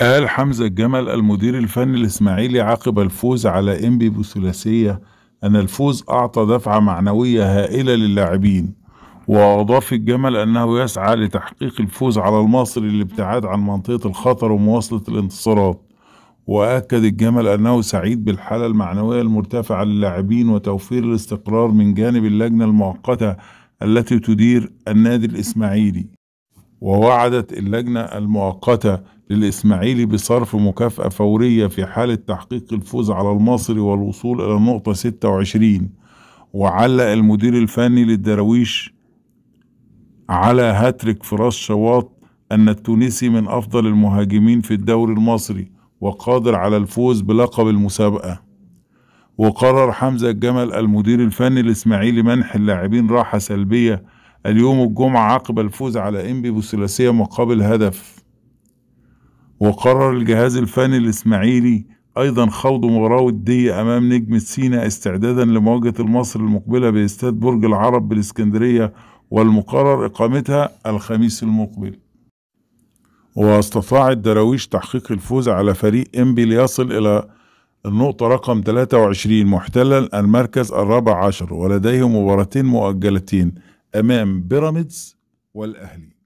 قال حمزة الجمل المدير الفني الإسماعيلي عقب الفوز على إنبي بثلاثية أن الفوز أعطى دفعة معنوية هائلة للاعبين وأضاف الجمل أنه يسعى لتحقيق الفوز على المصري للابتعاد عن منطقة الخطر ومواصلة الانتصارات وأكد الجمل أنه سعيد بالحالة المعنوية المرتفعة للاعبين وتوفير الاستقرار من جانب اللجنة المؤقتة التي تدير النادي الإسماعيلي ووعدت اللجنة المؤقتة للإسماعيلي بصرف مكافأة فورية في حالة تحقيق الفوز على المصري والوصول إلى النقطة 26 وعلق المدير الفني للدراويش على هاتريك فراس شواط أن التونسي من أفضل المهاجمين في الدوري المصري وقادر على الفوز بلقب المسابقة وقرر حمزة الجمل المدير الفني الإسماعيلي منح اللاعبين راحة سلبية اليوم الجمعة عقب الفوز على إنبي بثلاثية مقابل هدف وقرر الجهاز الفني الإسماعيلي أيضا خوض مباراة ودية أمام نجم سينا استعدادا لمواجهة المصر المقبلة باستاد برج العرب بالإسكندرية والمقرر إقامتها الخميس المقبل واستطاع الدراويش تحقيق الفوز على فريق إنبي ليصل إلى النقطة رقم 23 محتلا المركز الرابع عشر ولديه مباراتين مؤجلتين امام بيراميدز والاهلي